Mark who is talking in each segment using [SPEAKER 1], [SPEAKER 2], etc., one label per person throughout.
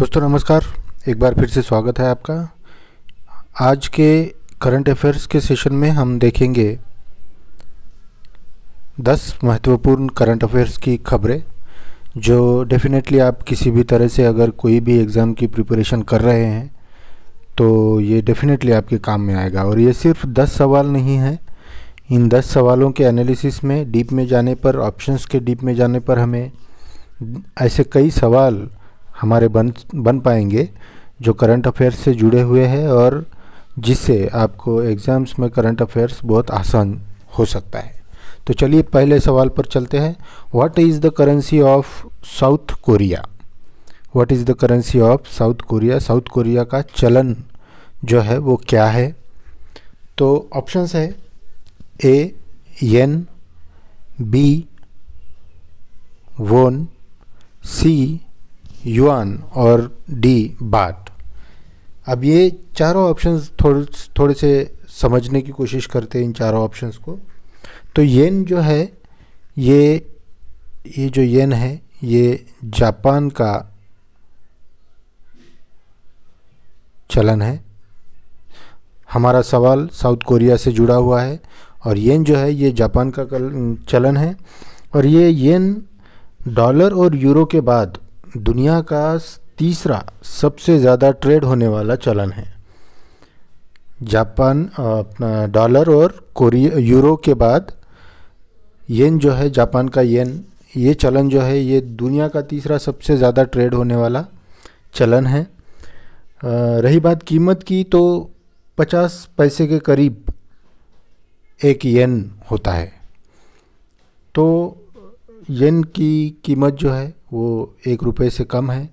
[SPEAKER 1] दोस्तों नमस्कार एक बार फिर से स्वागत है आपका आज के करंट अफेयर्स के सेशन में हम देखेंगे 10 महत्वपूर्ण करंट अफेयर्स की खबरें जो डेफिनेटली आप किसी भी तरह से अगर कोई भी एग्ज़ाम की प्रिपरेशन कर रहे हैं तो ये डेफिनेटली आपके काम में आएगा और ये सिर्फ 10 सवाल नहीं है इन 10 सवालों के एनालिसिस में डीप में जाने पर ऑप्शंस के डीप में जाने पर हमें ऐसे कई सवाल हमारे बन बन पाएंगे जो करंट अफेयर्स से जुड़े हुए हैं और जिससे आपको एग्ज़ाम्स में करंट अफेयर्स बहुत आसान हो सकता है तो चलिए पहले सवाल पर चलते हैं what is the currency of South Korea what is the currency of South Korea South Korea का चलन जो है वो क्या है तो ऑप्शंस है A yen B won C yuan और डी बाट अब ये चारों ऑप्शंस थोड़े थोड़े से समझने की कोशिश करते हैं इन चारों ऑप्शंस को तो येन जो है ये ये जो येन है ये जापान का चलन है हमारा सवाल साउथ कोरिया से जुड़ा हुआ है और येन जो है ये जापान का चलन है और ये येन डॉलर और यूरो के बाद दुनिया का तीसरा सबसे ज़्यादा ट्रेड होने वाला चलन है जापान अपना डॉलर और कोरिया यूरो के बाद येन जो है जापान का येन ये चलन जो है ये दुनिया का तीसरा सबसे ज़्यादा ट्रेड होने वाला चलन है रही बात कीमत की तो 50 पैसे के करीब एक येन होता है तो येन की कीमत जो है वो एक रुपये से कम है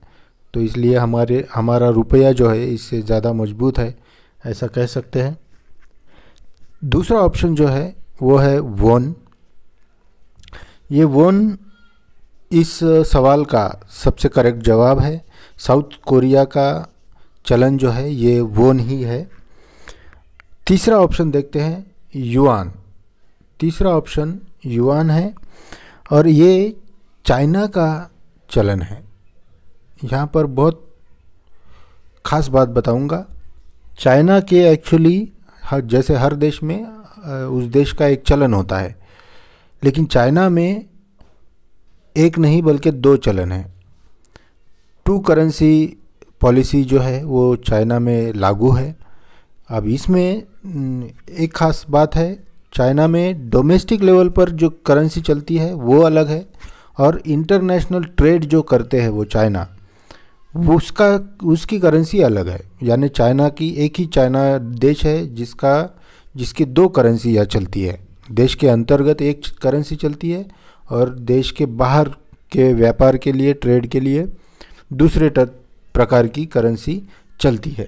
[SPEAKER 1] तो इसलिए हमारे हमारा रुपया जो है इससे ज़्यादा मजबूत है ऐसा कह सकते हैं दूसरा ऑप्शन जो है वो है वन ये वोन इस सवाल का सबसे करेक्ट जवाब है साउथ कोरिया का चलन जो है ये वोन ही है तीसरा ऑप्शन देखते हैं युआन तीसरा ऑप्शन युआन है और ये चाइना का चलन है यहाँ पर बहुत ख़ास बात बताऊँगा चाइना के एक्चुअली हर जैसे हर देश में उस देश का एक चलन होता है लेकिन चाइना में एक नहीं बल्कि दो चलन है टू करेंसी पॉलिसी जो है वो चाइना में लागू है अब इसमें एक ख़ास बात है चाइना में डोमेस्टिक लेवल पर जो करेंसी चलती है वो अलग है और इंटरनेशनल ट्रेड जो करते हैं वो चाइना उसका उसकी करेंसी अलग है यानी चाइना की एक ही चाइना देश है जिसका जिसकी दो करेंसी यहाँ चलती है देश के अंतर्गत एक करेंसी चलती है और देश के बाहर के व्यापार के लिए ट्रेड के लिए दूसरे प्रकार की करेंसी चलती है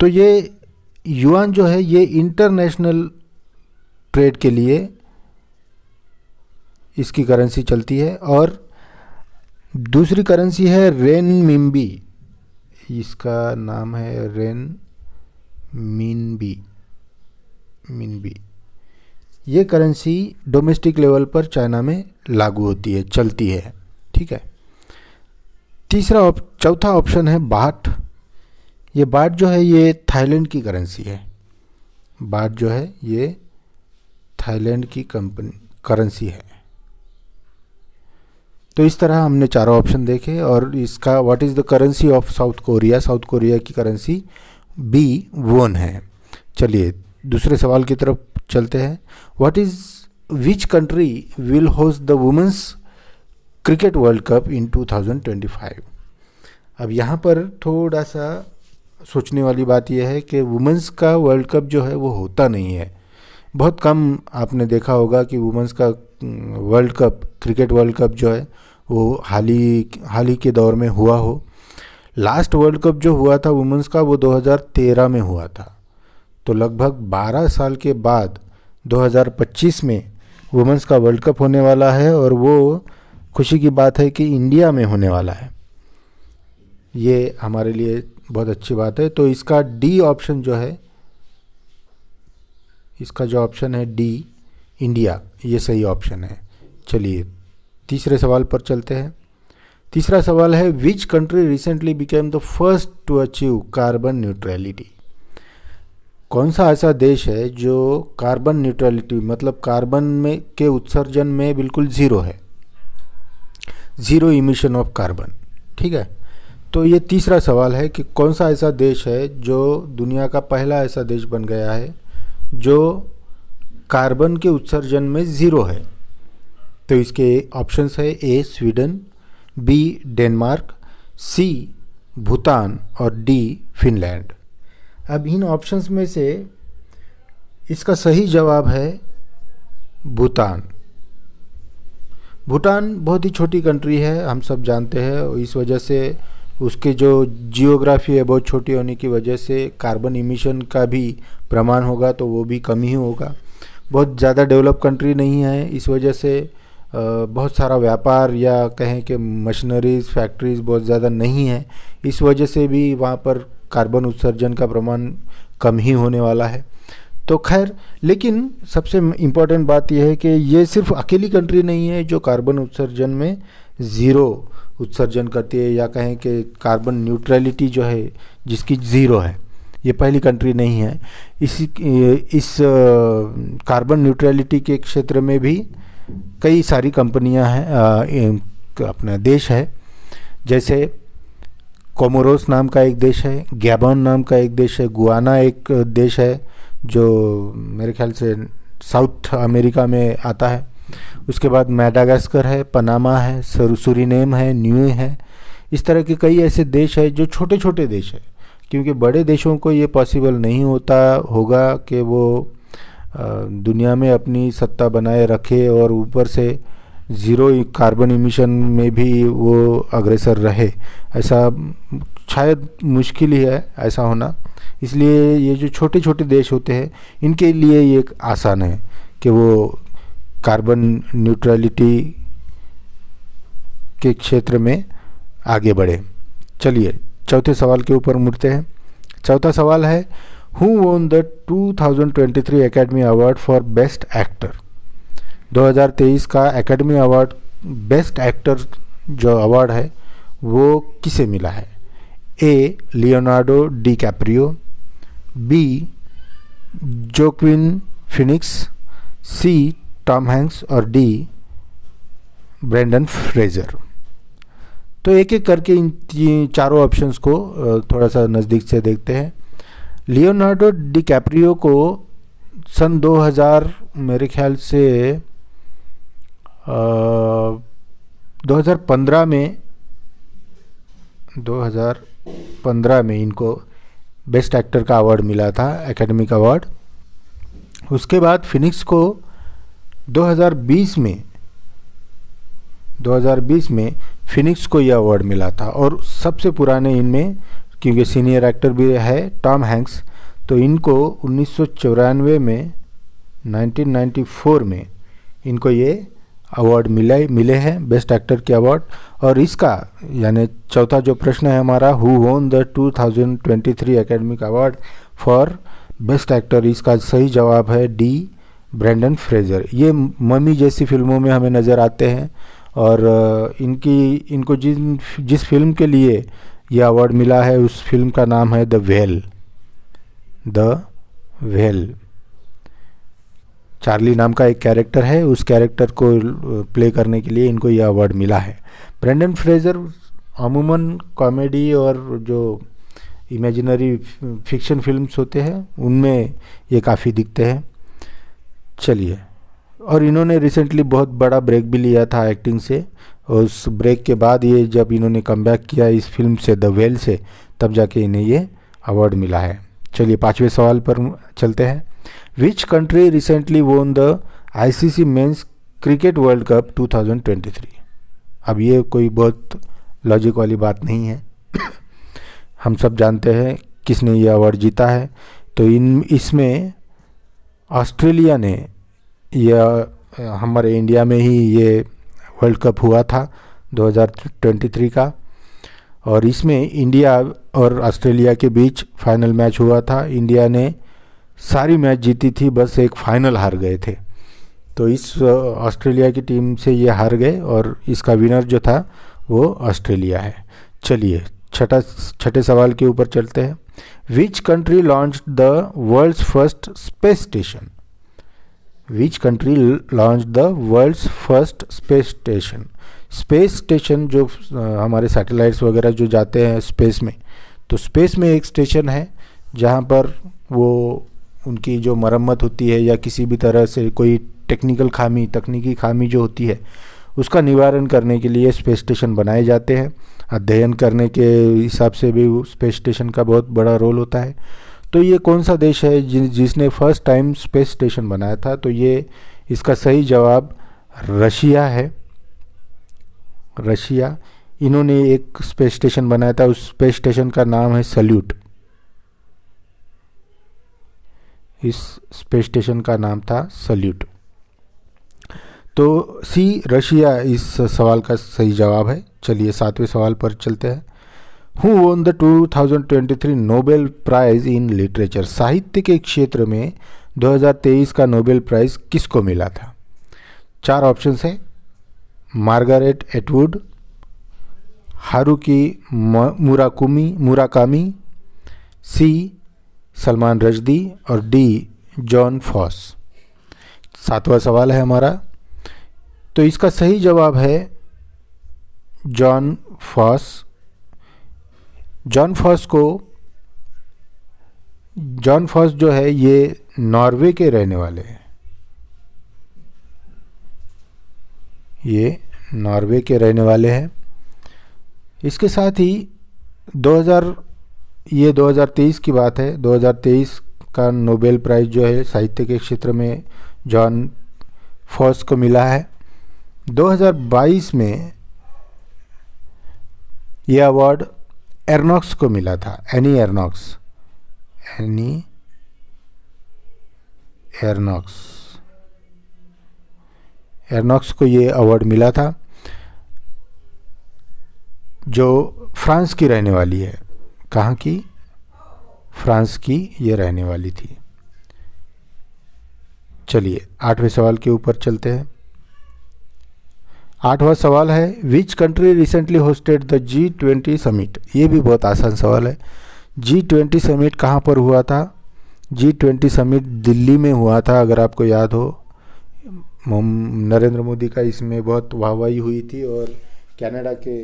[SPEAKER 1] तो ये युआन जो है ये इंटरनेशनल ट्रेड के लिए इसकी करेंसी चलती है और दूसरी करेंसी है रेन मिम्बी इसका नाम है रेन मिनबी मिनबी ये करेंसी डोमेस्टिक लेवल पर चाइना में लागू होती है चलती है ठीक है तीसरा चौथा ऑप्शन है बाट ये बाट जो है ये थाईलैंड की करेंसी है बाट जो है ये थाईलैंड की कंपनी करेंसी है तो इस तरह हमने चारों ऑप्शन देखे और इसका what is the currency of South Korea South Korea की करेंसी बी वन है चलिए दूसरे सवाल की तरफ चलते हैं what is which country will host the women's cricket world cup in 2025 अब यहाँ पर थोड़ा सा सोचने वाली बात यह है कि वुमेंस का वर्ल्ड कप जो है वो होता नहीं है बहुत कम आपने देखा होगा कि वुमेंस का world cup cricket world cup जो है वो हाल ही हाल ही के दौर में हुआ हो लास्ट वर्ल्ड कप जो हुआ था वुमेंस का वो 2013 में हुआ था तो लगभग 12 साल के बाद 2025 में वुमेंस का वर्ल्ड कप होने वाला है और वो खुशी की बात है कि इंडिया में होने वाला है ये हमारे लिए बहुत अच्छी बात है तो इसका डी ऑप्शन जो है इसका जो ऑप्शन है डी इंडिया ये सही ऑप्शन है चलिए तीसरे सवाल पर चलते हैं तीसरा सवाल है which country recently became the first to achieve carbon neutrality कौन सा ऐसा देश है जो कार्बन न्यूट्रलिटी मतलब कार्बन में के उत्सर्जन में बिल्कुल ज़ीरो है ज़ीरो इमिशन ऑफ कार्बन ठीक है तो ये तीसरा सवाल है कि कौन सा ऐसा देश है जो दुनिया का पहला ऐसा देश बन गया है जो कार्बन के उत्सर्जन में ज़ीरो है तो इसके ऑप्शंस है A Sweden B Denmark C Bhutan और डी फिनलैंड अब इन ऑप्शंस में से इसका सही जवाब है भूटान भूटान बहुत ही छोटी कंट्री है हम सब जानते हैं इस वजह से उसकी जो जियोग्राफी है बहुत छोटी होने की वजह से कार्बन इमिशन का भी प्रमाण होगा तो वो भी कम ही होगा बहुत ज़्यादा डेवलप कंट्री नहीं है इस वजह से बहुत सारा व्यापार या कहें कि मशीनरीज फैक्ट्रीज बहुत ज़्यादा नहीं है इस वजह से भी वहाँ पर कार्बन उत्सर्जन का प्रमाण कम ही होने वाला है तो खैर लेकिन सबसे इम्पॉर्टेंट बात यह है कि ये सिर्फ अकेली कंट्री नहीं है जो कार्बन उत्सर्जन में ज़ीरो उत्सर्जन करती है या कहें कि कार्बन न्यूट्रलिटी जो है जिसकी ज़ीरो है ये पहली कंट्री नहीं है इसी इस कार्बन न्यूट्रलिटी के क्षेत्र में भी कई सारी कंपनियां हैं अपना देश है जैसे कोमोरोस नाम का एक देश है गैबन नाम का एक देश है गुआना एक देश है जो मेरे ख्याल से साउथ अमेरिका में आता है उसके बाद मैडागास्कर है पनामा है सरूसुरीनेम है न्यू है इस तरह के कई ऐसे देश है जो छोटे छोटे देश है क्योंकि बड़े देशों को ये पॉसिबल नहीं होता होगा कि वो दुनिया में अपनी सत्ता बनाए रखे और ऊपर से ज़ीरो कार्बन इमिशन में भी वो अग्रसर रहे ऐसा शायद मुश्किल ही है ऐसा होना इसलिए ये जो छोटे छोटे देश होते हैं इनके लिए ये एक आसान है कि वो कार्बन न्यूट्रलिटी के क्षेत्र में आगे बढ़े चलिए चौथे सवाल के ऊपर मुड़ते हैं चौथा सवाल है who won the 2023 academy award for best actor 2023 का एकेडमी अवार्ड बेस्ट एक्टर जो अवार्ड है वो किसे मिला है A Leonardo DiCaprio B Joaquin Phoenix C Tom Hanks और डी ब्रेंडन फ्रेजर तो एक एक करके इन चारों ऑप्शंस को थोड़ा सा नज़दीक से देखते हैं लियोनार्डो डी कैप्रियो को सन 2000 मेरे ख्याल से आ, 2015 में 2015 में इनको बेस्ट एक्टर का अवार्ड मिला था एकेडमिक अवार्ड उसके बाद फिनिक्स को 2020 में 2020 में फिनिक्स को यह अवार्ड मिला था और सबसे पुराने इनमें क्योंकि सीनियर एक्टर भी है टॉम हैंक्स तो इनको उन्नीस में 1994 में इनको ये अवार्ड मिला मिले हैं बेस्ट एक्टर के अवार्ड और इसका यानी चौथा जो प्रश्न है हमारा who won the 2023 academic award for best actor इसका सही जवाब है डी ब्रेंडन फ्रेजर ये ममी जैसी फिल्मों में हमें नज़र आते हैं और इनकी इनको जिन जिस फिल्म के लिए ये अवार्ड मिला है उस फिल्म का नाम है the whale the whale Charlie नाम का एक कैरेक्टर है उस कैरेक्टर को प्ले करने के लिए इनको यह अवार्ड मिला है ब्रेंडन फ्रेजर अमूमन कॉमेडी और जो इमेजिनरी फिक्शन फिल्म्स होते हैं उनमें ये काफ़ी दिखते हैं चलिए और इन्होंने रिसेंटली बहुत बड़ा ब्रेक भी लिया था एक्टिंग से और उस ब्रेक के बाद ये जब इन्होंने कम किया इस फिल्म से द वेल से तब जाके इन्हें ये अवार्ड मिला है चलिए पाँचवें सवाल पर चलते हैं which country recently won the ICC men's cricket world cup 2023 अब ये कोई बहुत लॉजिक वाली बात नहीं है हम सब जानते हैं किसने ये अवार्ड जीता है तो इन इसमें ऑस्ट्रेलिया ने यह हमारे इंडिया में ही ये वर्ल्ड कप हुआ था 2023 का और इसमें इंडिया और ऑस्ट्रेलिया के बीच फाइनल मैच हुआ था इंडिया ने सारी मैच जीती थी बस एक फाइनल हार गए थे तो इस ऑस्ट्रेलिया की टीम से ये हार गए और इसका विनर जो था वो ऑस्ट्रेलिया है चलिए छठा छठे सवाल के ऊपर चलते हैं which country launch the world's first space station which country launch the world's first space station space station जो हमारे सैटेलाइट्स वगैरह जो जाते हैं स्पेस में तो स्पेस में एक स्टेशन है जहाँ पर वो उनकी जो मरम्मत होती है या किसी भी तरह से कोई टेक्निकल खामी तकनीकी खामी जो होती है उसका निवारण करने के लिए स्पेस स्टेशन बनाए जाते हैं अध्ययन करने के हिसाब से भी स्पेस स्टेशन का बहुत बड़ा रोल होता है तो ये कौन सा देश है जि, जिसने फर्स्ट टाइम स्पेस स्टेशन बनाया था तो ये इसका सही जवाब रशिया है रशिया इन्होंने एक स्पेस स्टेशन बनाया था उस स्पेस स्टेशन का नाम है सल्यूट इस स्पेस स्टेशन का नाम था सल्यूट तो सी रशिया इस सवाल का सही जवाब है चलिए सातवें सवाल पर चलते हैं who won the 2023 Nobel prize in literature साहित्य के क्षेत्र में 2023 का नोबेल प्राइज़ किसको मिला था चार ऑप्शंस हैं Margaret Atwood Haruki Murakumi Murakami C Salman Rushdie और डी जॉन फॉस सातवां सवाल है हमारा तो इसका सही जवाब है जॉन फॉस जॉन फॉस को जॉन फॉस जो है ये नॉर्वे के रहने वाले हैं ये नॉर्वे के रहने वाले हैं इसके साथ ही 2000 ये 2023 की बात है 2023 का नोबेल प्राइज़ जो है साहित्य के क्षेत्र में जॉन फॉस को मिला है 2022 में यह अवार्ड एरनॉक्स को मिला था एनी एरनॉक्स एनी एरनॉक्स एरनॉक्स को ये अवार्ड मिला था जो फ्रांस की रहने वाली है कहाँ की फ्रांस की ये रहने वाली थी चलिए आठवें सवाल के ऊपर चलते हैं आठवां सवाल है which country recently hosted the G twenty summit ये भी बहुत आसान सवाल है जी ट्वेंटी समिट कहाँ पर हुआ था जी ट्वेंटी समिट दिल्ली में हुआ था अगर आपको याद हो नरेंद्र मोदी का इसमें बहुत वाहवाही हुई थी और कनाडा के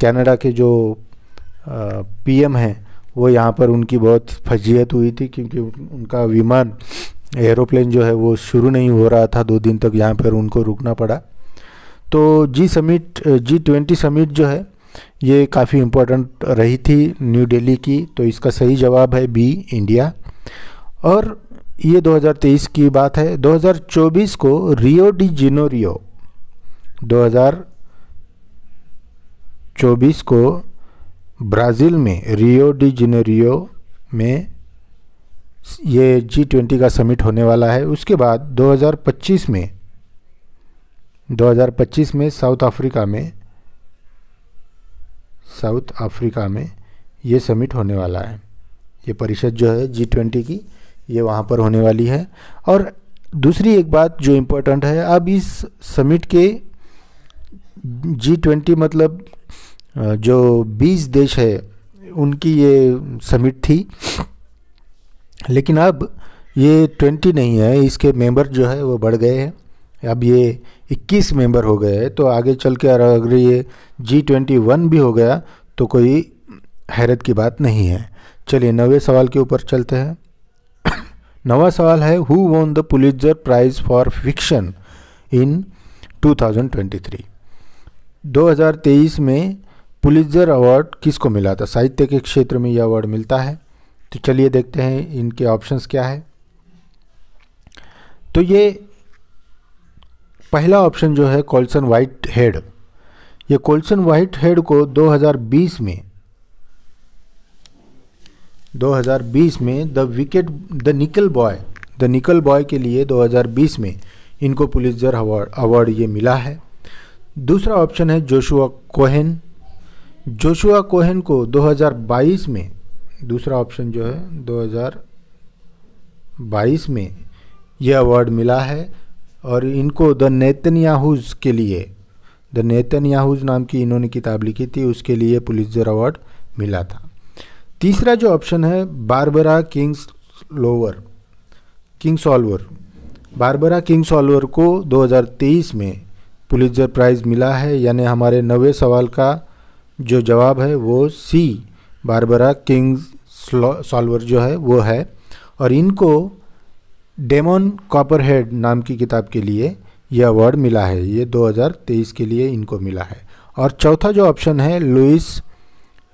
[SPEAKER 1] कनाडा के जो पीएम हैं वो यहाँ पर उनकी बहुत फजीहत हुई थी क्योंकि उनका विमान एरोप्लेन जो है वो शुरू नहीं हो रहा था दो दिन तक यहाँ पर उनको रुकना पड़ा तो G summit G twenty summit जो है ये काफ़ी इम्पोर्टेंट रही थी न्यू दिल्ली की तो इसका सही जवाब है बी इंडिया और ये 2023 की बात है 2024 को रियो डी जिनोरियो 2024 को ब्राज़ील में रियो डी जिनोरियो में ये जी ट्वेंटी का समिट होने वाला है उसके बाद 2025 में 2025 में साउथ अफ्रीका में साउथ अफ्रीका में ये समिट होने वाला है ये परिषद जो है जी ट्वेंटी की ये वहाँ पर होने वाली है और दूसरी एक बात जो इम्पोर्टेंट है अब इस समिट के जी ट्वेंटी मतलब जो बीस देश है उनकी ये समिट थी लेकिन अब ये ट्वेंटी नहीं है इसके मेंबर जो है वो बढ़ गए हैं अब ये 21 मेंबर हो गए तो आगे चल के अगर ये जी ट्वेंटी वन भी हो गया तो कोई हैरत की बात नहीं है चलिए नवे सवाल के ऊपर चलते हैं नवा सवाल है who won the Pulitzer prize for fiction in 2023 2023 में पुलिजर अवार्ड किसको मिला था साहित्य के क्षेत्र में ये अवार्ड मिलता है तो चलिए देखते हैं इनके ऑप्शंस क्या है तो ये पहला ऑप्शन जो है कोल्सन वाइट हेड ये कोल्सन वाइट हेड को 2020 में 2020 में the wicket the nickel boy the nickel boy के लिए 2020 में इनको पुलिसजर अवार्ड अवार्ड ये मिला है दूसरा ऑप्शन है जोशुआ कोहन जोशुआ कोहन को 2022 में दूसरा ऑप्शन जो है 2022 में यह अवार्ड मिला है और इनको द नेतन याहूज के लिए द नेतन याहूज नाम की इन्होंने किताब लिखी थी उसके लिए पुलिसजर अवार्ड मिला था तीसरा जो ऑप्शन है Barbara Kingsolver Kingsolver Barbara Kingsolver को 2023 में पुलिसजर प्राइज़ मिला है यानी हमारे नवे सवाल का जो जवाब है वो सी बारबरा किंग सॉल्वर जो है वो है और इनको डेमोन कॉपरहेड नाम की किताब के लिए यह अवार्ड मिला है ये 2023 के लिए इनको मिला है और चौथा जो ऑप्शन है लुइस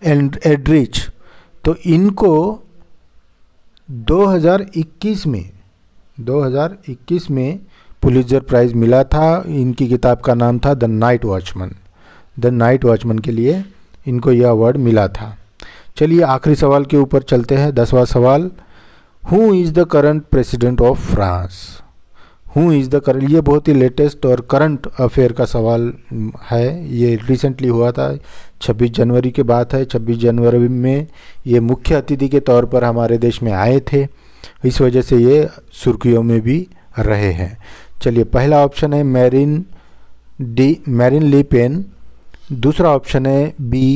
[SPEAKER 1] एड्रिच तो इनको 2021 में 2021 में पुलिसजर प्राइज़ मिला था इनकी किताब का नाम था the night watchman the night watchman के लिए इनको यह अवार्ड मिला था चलिए आखिरी सवाल के ऊपर चलते हैं दसवां सवाल who is the current president of France who is the current ये बहुत ही लेटेस्ट और करंट अफेयर का सवाल है ये रिसेंटली हुआ था 26 जनवरी की बात है 26 जनवरी में ये मुख्य अतिथि के तौर पर हमारे देश में आए थे इस वजह से ये सुर्खियों में भी रहे हैं चलिए पहला ऑप्शन है Marine D Marine Le Pen दूसरा ऑप्शन है बी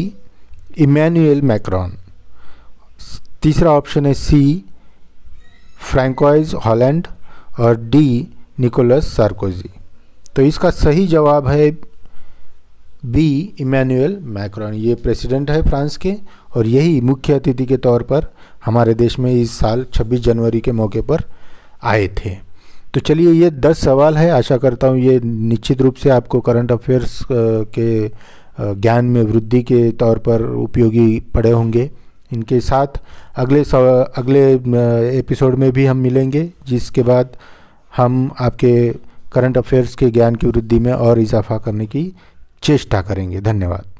[SPEAKER 1] इमैनुएल मैक्रॉन तीसरा ऑप्शन है सी फ्रैंकोइज हॉलैंड और डी निकोलस सार्कोजी तो इसका सही जवाब है बी इमैनुअल मैक्रॉन ये प्रेसिडेंट है फ्रांस के और यही मुख्य अतिथि के तौर पर हमारे देश में इस साल 26 जनवरी के मौके पर आए थे तो चलिए ये 10 सवाल है आशा करता हूँ ये निश्चित रूप से आपको करंट अफेयर्स के ज्ञान में वृद्धि के तौर पर उपयोगी पड़े होंगे इनके साथ अगले अगले एपिसोड में भी हम मिलेंगे जिसके बाद हम आपके करंट अफेयर्स के ज्ञान की वृद्धि में और इजाफा करने की चेष्टा करेंगे धन्यवाद